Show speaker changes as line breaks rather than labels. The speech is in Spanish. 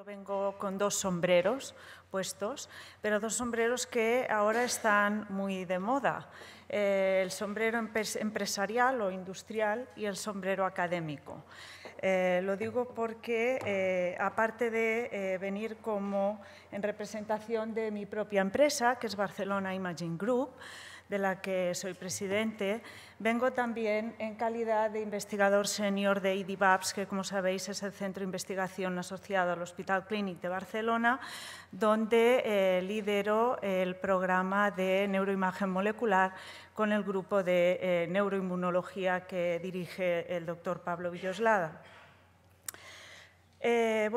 Yo vengo con dos sombreros puestos, pero dos sombreros que ahora están muy de moda. Eh, el sombrero empresarial o industrial y el sombrero académico. Eh, lo digo porque, eh, aparte de venir como en representación de mi propia empresa, que es Barcelona Imagine Group, de la que soy presidente, vengo también en calidad de investigador senior de IDIBAPS, que como sabéis es el centro de investigación asociado al Hospital Clínic de Barcelona, donde eh, lidero el programa de neuroimagen molecular con el grupo de eh, neuroinmunología que dirige el doctor Pablo Villoslada. Eh,